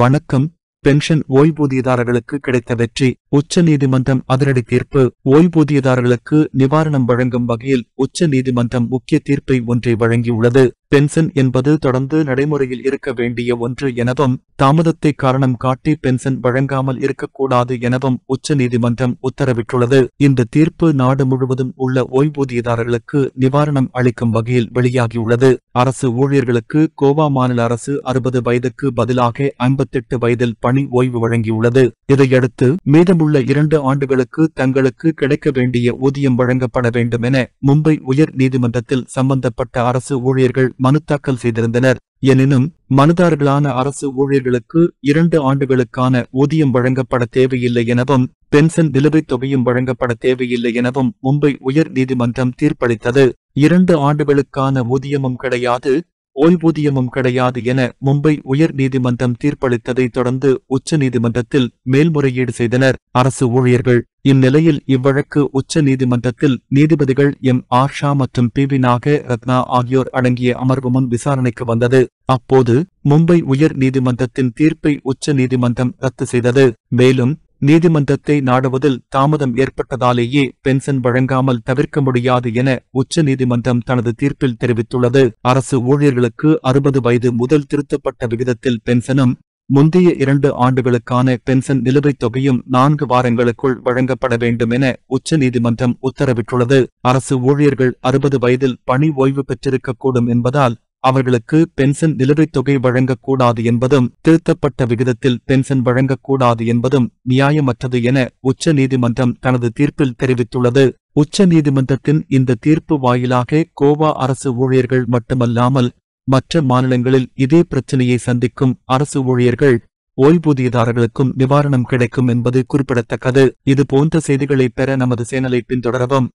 வணக்கம் பென்ஷன் ஓய்வூதியதாரர்களுக்கு கிடைத்த வெற்றி உச்ச நீதிமன்றம் அதிரடி தீர்ப்பு ஓய்வூதியதாரர்களுக்கு நிவாரணம் வழங்கும் வகையில் உச்ச நீதிமன்றம் முக்கிய தீர்ப்பை ஒன்றை வழங்கியுள்ளது பென்ஷன் என்பது தொடர்ந்து நடைமுறையில் இருக்க வேண்டிய ஒன்று எனவும் தாமதத்தை காரணம் காட்டி பென்ஷன் வழங்காமல் இருக்கக்கூடாது எனவும் உச்சநீதிமன்றம் உத்தரவிட்டுள்ளது இந்த தீர்ப்பு நாடு முழுவதும் உள்ள ஓய்வூதியதாரர்களுக்கு நிவாரணம் அளிக்கும் வகையில் வெளியாகியுள்ளது அரசு ஊழியர்களுக்கு கோவா மாநில அரசு அறுபது வயதுக்கு பதிலாக ஐம்பத்தெட்டு வயதில் பணி ஓய்வு வழங்கியுள்ளது இதையடுத்து மீதமுள்ள இரண்டு ஆண்டுகளுக்கு தங்களுக்கு கிடைக்க வேண்டிய ஊதியம் வழங்கப்பட வேண்டும் என மும்பை உயர் நீதிமன்றத்தில் சம்பந்தப்பட்ட அரசு ஊழியர்கள் மனு தாக்கல் செய்திருந்தனர் எனினும் மனுதாரர்களான அரசு ஊழியர்களுக்கு இரண்டு ஆண்டுகளுக்கான ஊதியம் வழங்கப்பட தேவையில்லை எனவும் பென்ஷன் நிலுவைத் தொகையும் வழங்கப்பட தேவையில்லை எனவும் மும்பை உயர் நீதிமன்றம் தீர்ப்பளித்தது இரண்டு ஆண்டுகளுக்கான ஊதியமும் கிடையாது ஓய்வூதியமும் கிடையாது என மும்பை உயர் நீதிமன்றம் தீர்ப்பளித்ததை தொடர்ந்து உச்ச நீதிமன்றத்தில் மேல்முறையீடு செய்தனர் அரசு ஊழியர்கள் இந்நிலையில் இவ்வழக்கு உச்ச நீதிமன்றத்தில் நீதிபதிகள் எம் ஆர்ஷா மற்றும் பி வி நாக ரத்னா ஆகியோர் அடங்கிய அமர்வு முன் விசாரணைக்கு வந்தது அப்போது மும்பை உயர் நீதிமன்றத்தின் தீர்ப்பை உச்ச நீதிமன்றம் ரத்து செய்தது மேலும் நீதிமன்றத்தை நாடுவதில் தாமதம் ஏற்பட்டதாலேயே பென்ஷன் வழங்காமல் தவிர்க்க முடியாது என உச்ச நீதிமன்றம் தனது தீர்ப்பில் தெரிவித்துள்ளது அரசு ஊழியர்களுக்கு அறுபது வயது முதல் திருத்தப்பட்ட விகிதத்தில் பென்ஷனும் முந்தைய இரண்டு ஆண்டுகளுக்கான பென்ஷன் நிலுவைத் தொகையும் நான்கு வாரங்களுக்குள் வழங்கப்பட வேண்டும் என உச்சநீதிமன்றம் உத்தரவிட்டுள்ளது அரசு ஊழியர்கள் அறுபது வயதில் பணி ஓய்வு பெற்றிருக்கக்கூடும் என்பதால் அவர்களுக்கு பென்ஷன் நிலுவைத் தொகை வழங்கக்கூடாது என்பதும் திருத்தப்பட்ட விகிதத்தில் பென்ஷன் வழங்கக்கூடாது என்பதும் நியாயமற்றது என உச்ச நீதிமன்றம் தனது தீர்ப்பில் தெரிவித்துள்ளது உச்ச நீதிமன்றத்தின் இந்த தீர்ப்பு வாயிலாக கோவா அரசு ஊழியர்கள் மட்டுமல்லாமல் மற்ற மாநிலங்களில் இதே பிரச்சினையை சந்திக்கும் அரசு ஊழியர்கள் ஓய்வூதியதாரர்களுக்கும் நிவாரணம் கிடைக்கும் என்பது குறிப்பிடத்தக்கது இதுபோன்ற செய்திகளை பெற நமது சேனலை பின்தொடரவும்